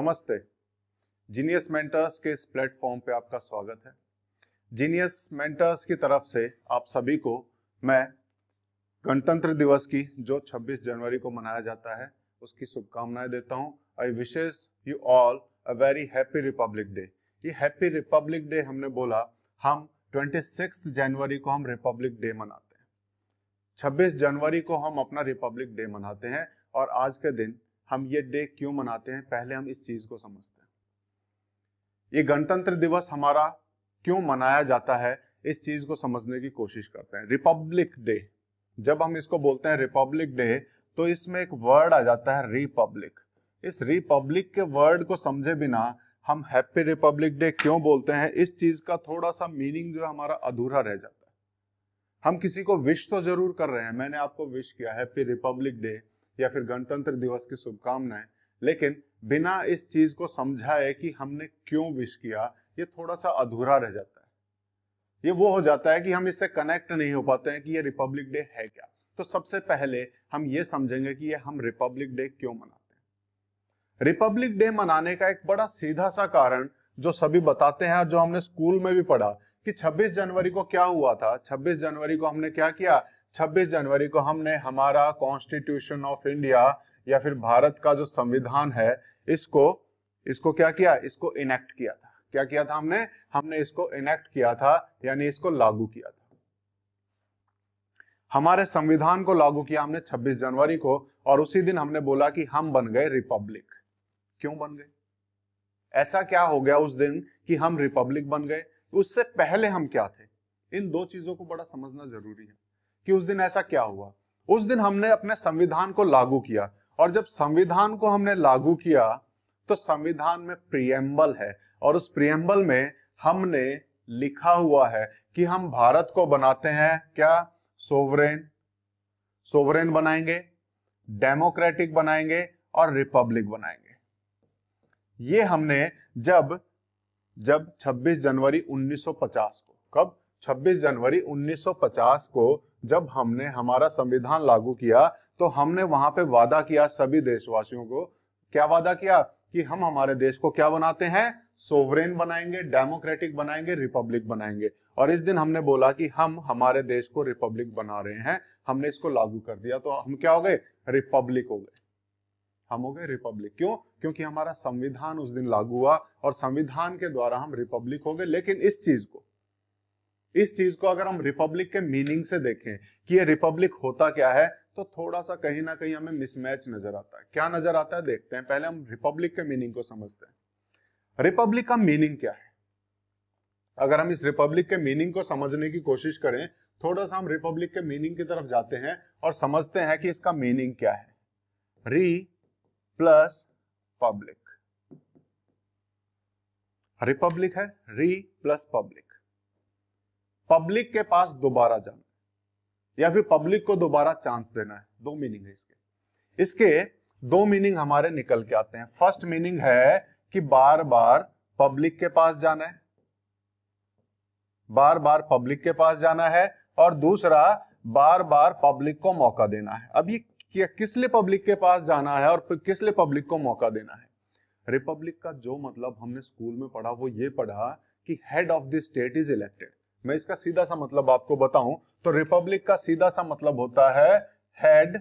नमस्ते genius mentors के इस प्लेटफॉर्म पे आपका स्वागत है जीनियस मेंटर्स की तरफ से आप सभी को मैं गणतंत्र दिवस की जो 26 जनवरी को मनाया जाता है उसकी शुभकामनाएं देता हूं I wish you all a very happy Republic Day ये हैप्पी रिपब्लिक डे हमने बोला हम ट्वेंटी जनवरी को हम रिपब्लिक डे मनाते हैं छब्बीस जनवरी को हम अपना रिपब्लिक डे मनाते हैं और आज के दिन हम ये डे क्यों मनाते हैं पहले हम इस चीज को समझते हैं ये गणतंत्र दिवस हमारा क्यों मनाया जाता है इस चीज को समझने की कोशिश करते हैं रिपब्लिक डे जब हम इसको बोलते हैं रिपब्लिक डे तो इसमें एक वर्ड आ जाता है रिपब्लिक इस रिपब्लिक के वर्ड को समझे बिना हम हैप्पी रिपब्लिक डे क्यों बोलते हैं इस चीज का थोड़ा सा मीनिंग जो है हमारा अधूरा रह जाता है हम किसी को विश तो जरूर कर रहे हैं मैंने आपको विश किया हैप्पी रिपब्लिक डे या फिर गणतंत्र दिवस की शुभकामनाएं लेकिन बिना इस चीज को समझा है कि हमने क्यों विश किया ये थोड़ा सा अधूरा रह जाता है ये वो हो जाता है कि हम इससे कनेक्ट नहीं हो पाते हैं कि ये रिपब्लिक डे है क्या तो सबसे पहले हम ये समझेंगे कि ये हम रिपब्लिक डे क्यों मनाते हैं रिपब्लिक डे मनाने का एक बड़ा सीधा सा कारण जो सभी बताते हैं और जो हमने स्कूल में भी पढ़ा कि 26 जनवरी को क्या हुआ था 26 जनवरी को हमने क्या किया 26 जनवरी को हमने हमारा कॉन्स्टिट्यूशन ऑफ इंडिया या फिर भारत का जो संविधान है इसको इसको क्या किया इसको इनेक्ट किया था क्या किया था हमने हमने इसको इनेक्ट किया था यानी इसको लागू किया था हमारे संविधान को लागू किया हमने 26 जनवरी को और उसी दिन हमने बोला कि हम बन गए रिपब्लिक क्यों बन गए ऐसा क्या हो गया उस दिन कि हम रिपब्लिक बन गए उससे पहले हम क्या थे इन दो चीजों को बड़ा समझना जरूरी है कि उस दिन ऐसा क्या हुआ उस दिन हमने अपने संविधान को लागू किया और जब संविधान को हमने लागू किया तो संविधान में प्रियम्बल है और उस प्रियम्बल में हमने लिखा हुआ है कि हम भारत को बनाते हैं क्या सोवरेन सोवरेन बनाएंगे डेमोक्रेटिक बनाएंगे और रिपब्लिक बनाएंगे ये हमने जब जब 26 जनवरी 1950 को कब 26 जनवरी 1950 को जब हमने हमारा संविधान लागू किया तो हमने वहां पे वादा किया सभी देशवासियों को क्या वादा किया कि हम हमारे देश को क्या बनाते हैं सोवरेन बनाएंगे डेमोक्रेटिक बनाएंगे रिपब्लिक बनाएंगे और इस दिन हमने बोला कि हम हमारे देश को रिपब्लिक बना रहे हैं हमने इसको लागू कर दिया तो हम क्या हो गए रिपब्लिक हो गए हम हो गए रिपब्लिक क्यों क्योंकि हमारा संविधान उस दिन लागू हुआ और संविधान के द्वारा हम रिपब्लिक हो गए लेकिन इस चीज को इस चीज को अगर हम रिपब्लिक के मीनिंग से देखें कि ये रिपब्लिक होता क्या है तो थोड़ा सा कहीं ना कहीं हमें मिसमैच नजर आता है क्या नजर आता है देखते हैं पहले हम रिपब्लिक के मीनिंग को समझते हैं रिपब्लिक का मीनिंग क्या है अगर हम इस रिपब्लिक के मीनिंग को समझने की कोशिश करें थोड़ा सा हम रिपब्लिक के मीनिंग की तरफ जाते हैं और समझते हैं कि इसका मीनिंग क्या है री प्लस पब्लिक रिपब्लिक है री प्लस पब्लिक पब्लिक के पास दोबारा जाना या फिर पब्लिक को दोबारा चांस देना है दो मीनिंग है इसके इसके दो मीनिंग हमारे निकल के आते हैं फर्स्ट मीनिंग है कि बार बार पब्लिक के पास जाना है बार बार पब्लिक के पास जाना है और दूसरा बार बार पब्लिक को मौका देना है अब ये किस लिए पब्लिक के पास जाना है और किस लिए पब्लिक को मौका देना है रिपब्लिक का जो मतलब हमने स्कूल में पढ़ा वो ये पढ़ा कि head of the state is elected मैं इसका सीधा सा मतलब आपको बताऊं तो रिपब्लिक का सीधा सा मतलब होता है head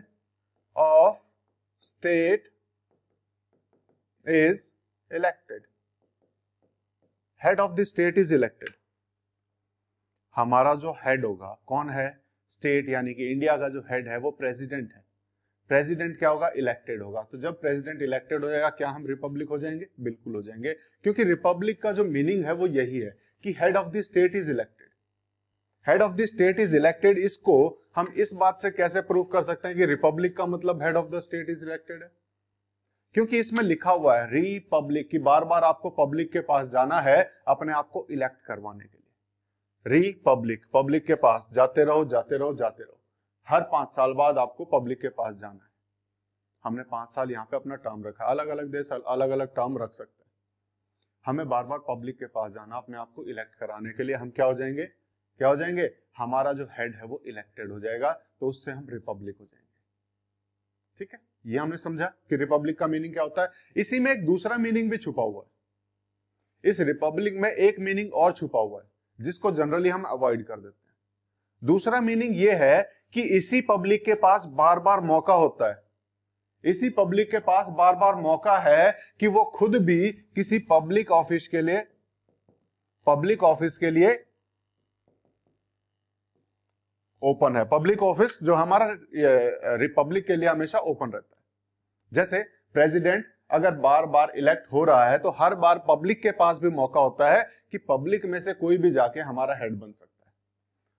of state is elected head of the state is elected हमारा जो हेड होगा कौन है स्टेट यानी कि इंडिया का जो हेड है वो प्रेसिडेंट है प्रेसिडेंट क्या होगा इलेक्टेड होगा तो जब प्रेसिडेंट इलेक्टेड हो जाएगा क्या हम रिपब्लिक हो जाएंगे बिल्कुल हो जाएंगे क्योंकि रिपब्लिक का जो मीनिंग है वो यही है कि head of the state is elected head of the state is elected इसको हम इस बात से कैसे प्रूव कर सकते हैं कि रिपब्लिक का मतलब head of the state is elected है क्योंकि इसमें लिखा हुआ है रिपब्लिक की बार बार आपको पब्लिक के पास जाना है अपने आप को इलेक्ट करवाने के लिए रिपब्लिक पब्लिक के पास जाते रहो जाते रहो जाते रहो हर पांच साल बाद आपको पब्लिक के पास जाना है हमने पांच साल यहाँ पे अपना टर्म रखा अलग अलग देश अलग अलग टर्म रख सकते हैं हमें बार बार पब्लिक के पास जाना अपने आप को इलेक्ट कराने के लिए हम क्या हो जाएंगे क्या हो जाएंगे हमारा जो हेड है वो इलेक्टेड हो जाएगा तो उससे हम रिपब्लिक हो जाएंगे ठीक है ये हमने समझा कि रिपब्लिक का मीनिंग क्या होता है इसी में एक दूसरा मीनिंग भी छुपा हुआ है इस रिपब्लिक में एक मीनिंग और छुपा हुआ है जिसको जनरली हम अवॉइड कर देते हैं दूसरा मीनिंग ये है कि इसी पब्लिक के पास बार बार मौका होता है इसी पब्लिक के पास बार बार मौका है कि वो खुद भी किसी पब्लिक ऑफिस के लिए पब्लिक ऑफिस के लिए ओपन है पब्लिक ऑफिस जो हमारा रिपब्लिक के लिए हमेशा ओपन रहता है जैसे प्रेसिडेंट अगर बार बार इलेक्ट हो रहा है तो हर बार पब्लिक के पास भी मौका होता है कि पब्लिक में से कोई भी जाके हमारा हेड बन सकता है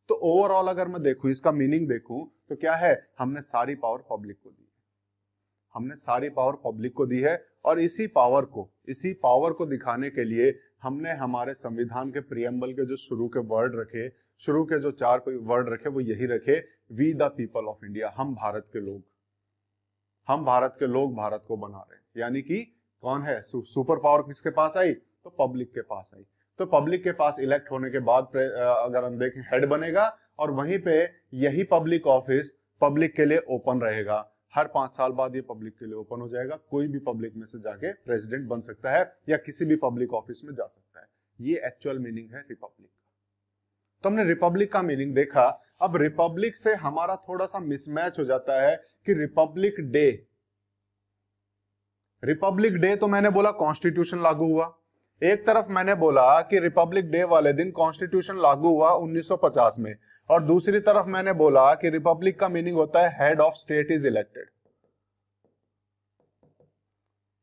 तो ओवरऑल अगर मैं देखूं इसका मीनिंग देखूं तो क्या है हमने सारी पावर पब्लिक को दी है हमने सारी पावर पब्लिक को दी है और इसी पावर को इसी पावर को दिखाने के लिए हमने हमारे संविधान के प्रियम्बल के जो शुरू के वर्ड रखे शुरू के जो चार वर्ड रखे वो यही रखे we the people of India हम भारत के लोग हम भारत के लोग भारत को बना रहे यानी कि कौन है सु, सुपर पावर किसके पास आई तो पब्लिक के पास आई तो पब्लिक के पास इलेक्ट होने के बाद अगर हम देखें हेड बनेगा और वहीं पे यही पब्लिक ऑफिस पब्लिक के लिए ओपन रहेगा हर पांच साल बाद ये पब्लिक के लिए ओपन हो जाएगा कोई भी पब्लिक में से जाके प्रेसिडेंट बन सकता है या किसी भी पब्लिक ऑफिस में जा सकता है ये एक्चुअल मीनिंग है रिपब्लिक का तो हमने रिपब्लिक का मीनिंग देखा अब रिपब्लिक से हमारा थोड़ा सा मिसमैच हो जाता है कि रिपब्लिक डे रिपब्लिक डे तो मैंने बोला कॉन्स्टिट्यूशन लागू हुआ एक तरफ मैंने बोला कि रिपब्लिक डे वाले दिन कॉन्स्टिट्यूशन लागू हुआ 1950 में और दूसरी तरफ मैंने बोला कि रिपब्लिक का मीनिंग होता है head of state is elected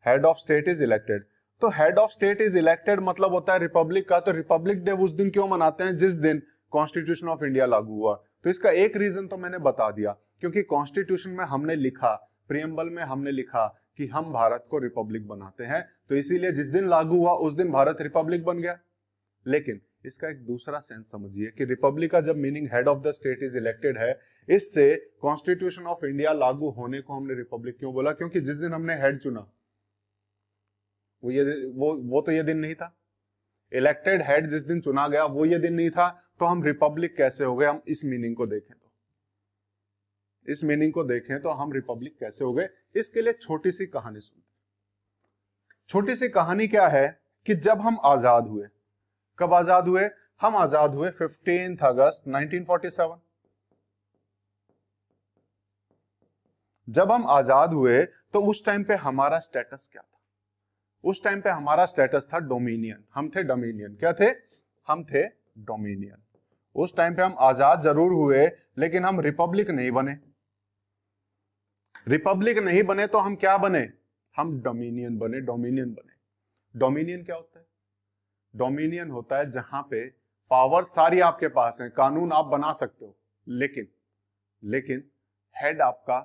head of state is elected तो head of state is elected मतलब होता है रिपब्लिक का तो रिपब्लिक डे उस दिन क्यों मनाते हैं जिस दिन कॉन्स्टिट्यूशन ऑफ इंडिया लागू हुआ तो इसका एक रीजन तो मैंने बता दिया क्योंकि कॉन्स्टिट्यूशन में हमने लिखा प्रियम्बल में हमने लिखा कि हम भारत को रिपब्लिक बनाते हैं तो इसीलिए जिस दिन लागू हुआ उस दिन भारत रिपब्लिक बन गया लेकिन इसका एक दूसरा सेंस समझिए कि रिपब्लिक का जब meaning head of the state is elected है इससे कॉन्स्टिट्यूशन ऑफ इंडिया लागू होने को हमने रिपब्लिक क्यों बोला क्योंकि जिस दिन हमने हेड चुना वो ये वो वो तो ये दिन नहीं था इलेक्टेड हेड जिस दिन चुना गया वो ये दिन नहीं था तो हम रिपब्लिक कैसे हो गए हम इस मीनिंग को देखें तो इस मीनिंग को देखें तो हम रिपब्लिक कैसे हो गए इसके लिए छोटी सी कहानी सुन छोटी सी कहानी क्या है कि जब हम आजाद हुए कब आजाद हुए हम आजाद हुए फिफ्टीन अगस्त 1947 जब हम आजाद हुए तो उस टाइम पे हमारा स्टेटस क्या था उस टाइम पे हमारा स्टेटस था डोमिनियन हम थे डोमिनियन क्या थे हम थे डोमिनियन उस टाइम पे हम आजाद जरूर हुए लेकिन हम रिपब्लिक नहीं बने रिपब्लिक नहीं बने तो हम क्या बने हम डोमिनियन बने डोमिनियन बने डोमिनियन क्या होता है डोमिनियन होता है जहां पे पावर सारी आपके पास है कानून आप बना सकते हो लेकिन लेकिन हेड आपका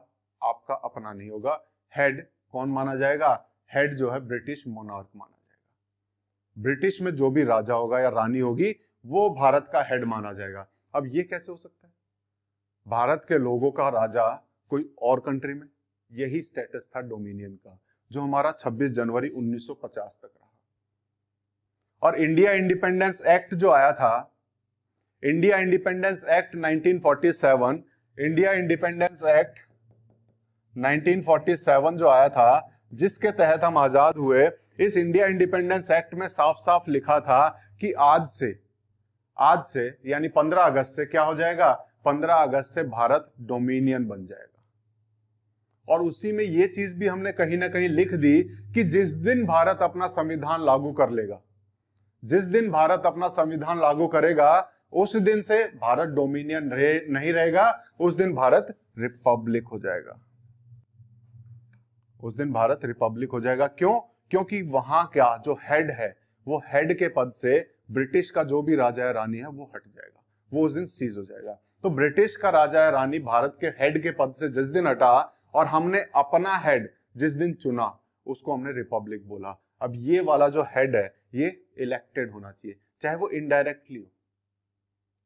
आपका अपना नहीं होगा हेड कौन माना जाएगा हेड जो है ब्रिटिश मोनार्क माना जाएगा ब्रिटिश में जो भी राजा होगा या रानी होगी वो भारत का हेड माना जाएगा अब ये कैसे हो सकता है भारत के लोगों का राजा कोई और कंट्री में यही स्टेटस था डोमिनियन का जो हमारा 26 जनवरी 1950 तक रहा और इंडिया इंडिपेंडेंस एक्ट जो आया था India independence act 1947 India independence act 1947 जो आया था जिसके तहत हम आजाद हुए इस इंडिया इंडिपेंडेंस एक्ट में साफ साफ लिखा था कि आज से आज से यानी 15 अगस्त से क्या हो जाएगा 15 अगस्त से भारत डोमिनियन बन जाएगा और उसी में यह चीज भी हमने कहीं ना कहीं लिख दी कि जिस दिन भारत अपना संविधान लागू कर लेगा जिस दिन भारत अपना संविधान लागू करेगा उस दिन से भारत डोमिनियन रहे नहीं रहेगा उस दिन भारत रिपब्लिक हो जाएगा उस दिन भारत रिपब्लिक हो जाएगा क्यों क्योंकि वहां क्या जो हेड है वो हेड के पद से ब्रिटिश का जो भी राजा या रानी है वो हट जाएगा वो उस दिन सीज हो जाएगा तो ब्रिटिश का राजा या रानी भारत के हेड के पद से जिस दिन हटा और हमने अपना हेड जिस दिन चुना उसको हमने रिपब्लिक बोला अब ये वाला जो हेड है ये इलेक्टेड होना चाहिए चाहे वो इनडायरेक्टली हो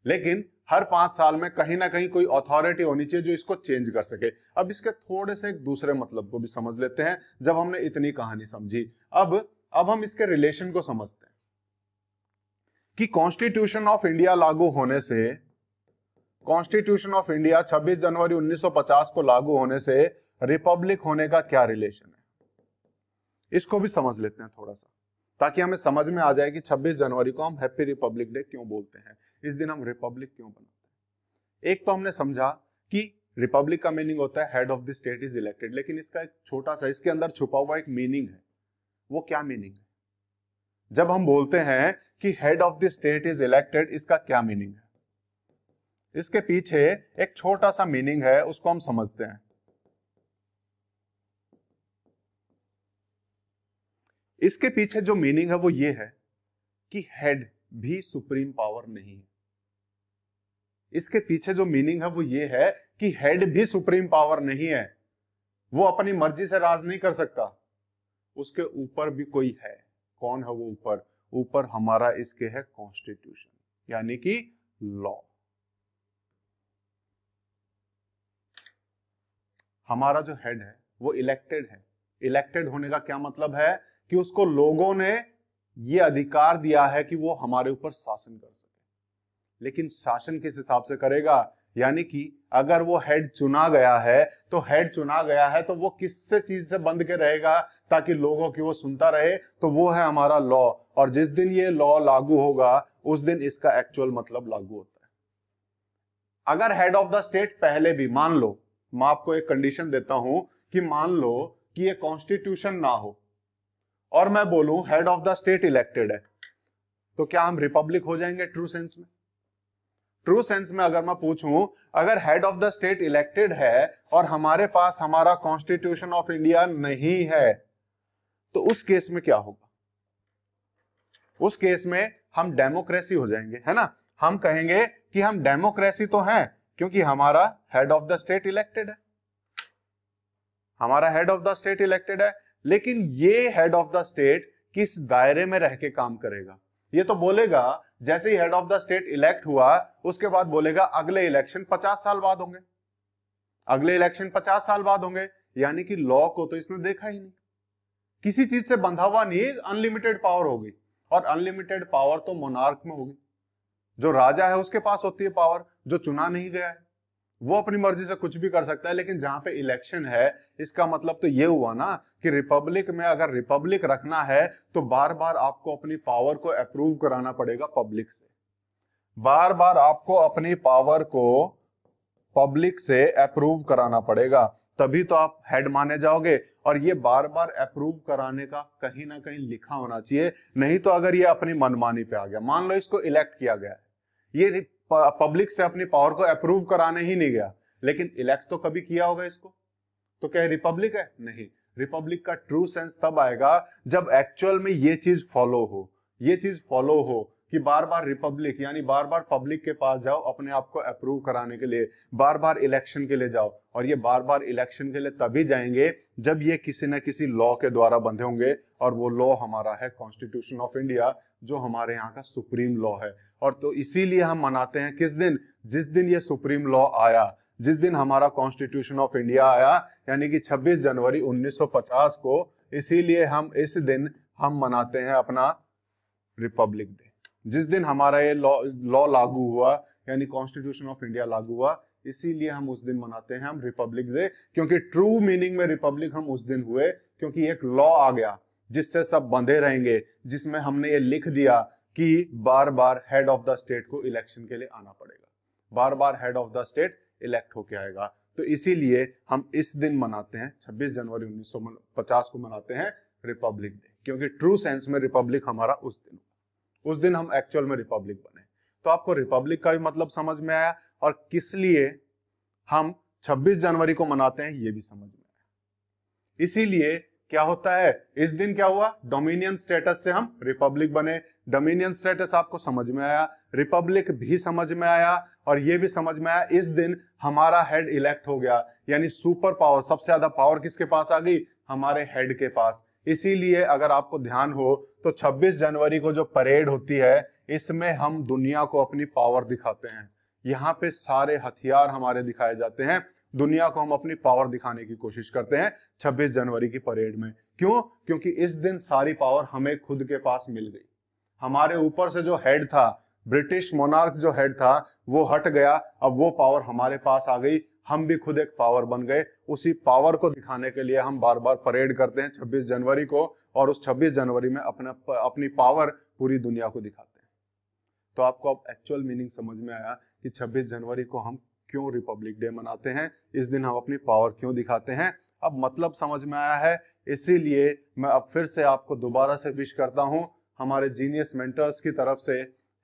लेकिन हर पांच साल में कहीं ना कहीं कोई अथॉरिटी होनी चाहिए जो इसको चेंज कर सके अब इसके थोड़े से एक दूसरे मतलब को भी समझ लेते हैं जब हमने इतनी कहानी समझी अब अब हम इसके रिलेशन को समझते हैं कि कॉन्स्टिट्यूशन ऑफ इंडिया लागू होने से कॉन्स्टिट्यूशन ऑफ इंडिया 26 जनवरी 1950 को लागू होने से रिपब्लिक होने का क्या रिलेशन है इसको भी समझ लेते हैं थोड़ा सा ताकि हमें समझ में आ जाए कि 26 जनवरी को हम हैप्पी रिपब्लिक डे क्यों बोलते हैं इस दिन हम रिपब्लिक क्यों बनाते हैं एक तो हमने समझा कि रिपब्लिक का मीनिंग होता है head of the state is elected लेकिन इसका एक छोटा सा इसके अंदर छुपा हुआ एक मीनिंग है वो क्या मीनिंग है जब हम बोलते हैं कि head of the state is elected इसका क्या मीनिंग है इसके पीछे एक छोटा सा मीनिंग है उसको हम समझते हैं इसके पीछे जो मीनिंग है वो ये है कि हेड भी सुप्रीम पावर नहीं है इसके पीछे जो मीनिंग है वो ये है कि हेड भी सुप्रीम पावर नहीं है वो अपनी मर्जी से राज नहीं कर सकता उसके ऊपर भी कोई है कौन है वो ऊपर ऊपर हमारा इसके है कॉन्स्टिट्यूशन यानी कि लॉ हमारा जो हेड है वो इलेक्टेड है इलेक्टेड होने का क्या मतलब है कि उसको लोगों ने ये अधिकार दिया है कि वो हमारे ऊपर शासन कर सके लेकिन शासन किस हिसाब से करेगा यानी कि अगर वो हेड चुना गया है तो हेड चुना गया है तो वो किससे चीज से बंध के रहेगा ताकि लोगों की वो सुनता रहे तो वो है हमारा लॉ और जिस दिन ये लॉ लागू होगा उस दिन इसका एक्चुअल मतलब लागू होता है अगर हेड ऑफ द स्टेट पहले भी मान लो मैं आपको एक कंडीशन देता हूं कि मान लो कि ये कॉन्स्टिट्यूशन ना हो और मैं बोलूं head of the state elected है तो क्या हम रिपब्लिक हो जाएंगे ट्रू सेंस में ट्रू सेंस में अगर मैं पूछूं अगर head of the state elected है और हमारे पास हमारा कॉन्स्टिट्यूशन ऑफ इंडिया नहीं है तो उस केस में क्या होगा उस केस में हम डेमोक्रेसी हो जाएंगे है ना हम कहेंगे कि हम डेमोक्रेसी तो हैं क्योंकि हमारा head of the state elected है हमारा head of the state elected है लेकिन ये हेड ऑफ द स्टेट किस दायरे में रह के काम करेगा ये तो बोलेगा जैसे ही head of the state elect हुआ उसके बाद बोलेगा अगले इलेक्शन पचास साल बाद होंगे अगले इलेक्शन पचास साल बाद होंगे यानी कि लॉ को तो इसने देखा ही नहीं किसी चीज से बंधा हुआ नहीं अनलिमिटेड पावर होगी और अनलिमिटेड पावर तो मोनार्क में होगी जो राजा है उसके पास होती है पावर जो चुना नहीं गया है वो अपनी मर्जी से कुछ भी कर सकता है लेकिन जहां पे इलेक्शन है इसका मतलब तो ये हुआ ना कि रिपब्लिक में अगर रिपब्लिक रखना है तो बार बार आपको अपनी पावर को अप्रूव कराना पड़ेगा पब्लिक से बार बार आपको अपनी पावर को पब्लिक से अप्रूव कराना पड़ेगा तभी तो आप हेड माने जाओगे और ये बार बार अप्रूव कराने का कहीं ना कहीं लिखा होना चाहिए नहीं तो अगर ये अपनी मनमानी पे आ गया मान लो इसको इलेक्ट किया गया ये पब्लिक से अपनी पावर को अप्रूव कराने ही नहीं गया लेकिन इलेक्ट तो कभी किया होगा इसको तो क्या रिपब्लिक है नहीं रिपब्लिक का ट्रू सेंस तब आएगा जब एक्चुअल में ये चीज फॉलो हो ये चीज फॉलो हो कि बार बार रिपब्लिक यानी बार बार पब्लिक के पास जाओ अपने आप को अप्रूव कराने के लिए बार बार इलेक्शन के लिए जाओ और ये बार बार इलेक्शन के लिए तभी जाएंगे जब ये किसी न किसी लॉ के द्वारा बंधे होंगे और वो लॉ हमारा है कॉन्स्टिट्यूशन ऑफ इंडिया जो हमारे यहाँ का सुप्रीम लॉ है और तो इसीलिए हम मनाते हैं किस दिन जिस दिन ये सुप्रीम लॉ आया जिस दिन हमारा कॉन्स्टिट्यूशन ऑफ इंडिया आया यानी कि 26 जनवरी 1950 को इसीलिए हम इस दिन हम मनाते हैं अपना रिपब्लिक डे जिस दिन हमारा ये लॉ लागू हुआ यानी कॉन्स्टिट्यूशन ऑफ इंडिया लागू हुआ इसीलिए हम उस दिन मनाते हैं हम रिपब्लिक डे क्योंकि ट्रू मीनिंग में रिपब्लिक हम उस दिन हुए क्योंकि एक लॉ आ गया जिससे सब बंधे रहेंगे जिसमें हमने ये लिख दिया कि बार बार हेड ऑफ द स्टेट को इलेक्शन के लिए आना पड़ेगा बार बार head of the state elect होके आएगा तो इसीलिए हम इस दिन मनाते हैं 26 जनवरी 1950 को मनाते हैं रिपब्लिक डे क्योंकि ट्रू सेंस में रिपब्लिक हमारा उस दिन उस दिन हम एक्चुअल में रिपब्लिक बने तो आपको रिपब्लिक का भी मतलब समझ में आया और किस लिए हम 26 जनवरी को मनाते हैं ये भी समझ में आया इसीलिए क्या होता है इस दिन क्या हुआ डोमिनियन स्टेटस से हम रिपब्लिक बने डोमिनियन स्टेटस आपको समझ में आया रिपब्लिक भी समझ में आया और ये भी समझ में आया इस दिन हमारा हेड इलेक्ट हो गया यानी सुपर पावर सबसे ज्यादा पावर किसके पास आ गई हमारे हेड के पास इसीलिए अगर आपको ध्यान हो तो 26 जनवरी को जो परेड होती है इसमें हम दुनिया को अपनी पावर दिखाते हैं यहाँ पे सारे हथियार हमारे दिखाए जाते हैं दुनिया को हम अपनी पावर दिखाने की कोशिश करते हैं 26 जनवरी की परेड में क्यों क्योंकि इस दिन सारी पावर हमें खुद के पास मिल गई हमारे ऊपर से जो हेड था ब्रिटिश मोनार्क जो हेड था वो हट गया अब वो पावर हमारे पास आ गई हम भी खुद एक पावर बन गए उसी पावर को दिखाने के लिए हम बार बार परेड करते हैं 26 जनवरी को और उस 26 जनवरी में अपना अपनी पावर पूरी दुनिया को दिखाते हैं तो आपको अब एक्चुअल मीनिंग समझ में आया कि 26 जनवरी को हम क्यों रिपब्लिक डे मनाते हैं इस दिन हम अपनी पावर क्यों दिखाते हैं अब मतलब समझ में आया है इसीलिए मैं अब फिर से आपको दोबारा से विश करता हूं हमारे जीनियस मेंटर्स की तरफ से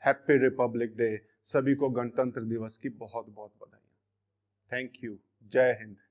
हैप्पी रिपब्लिक डे सभी को गणतंत्र दिवस की बहुत बहुत बधाई थैंक यू जय हिंद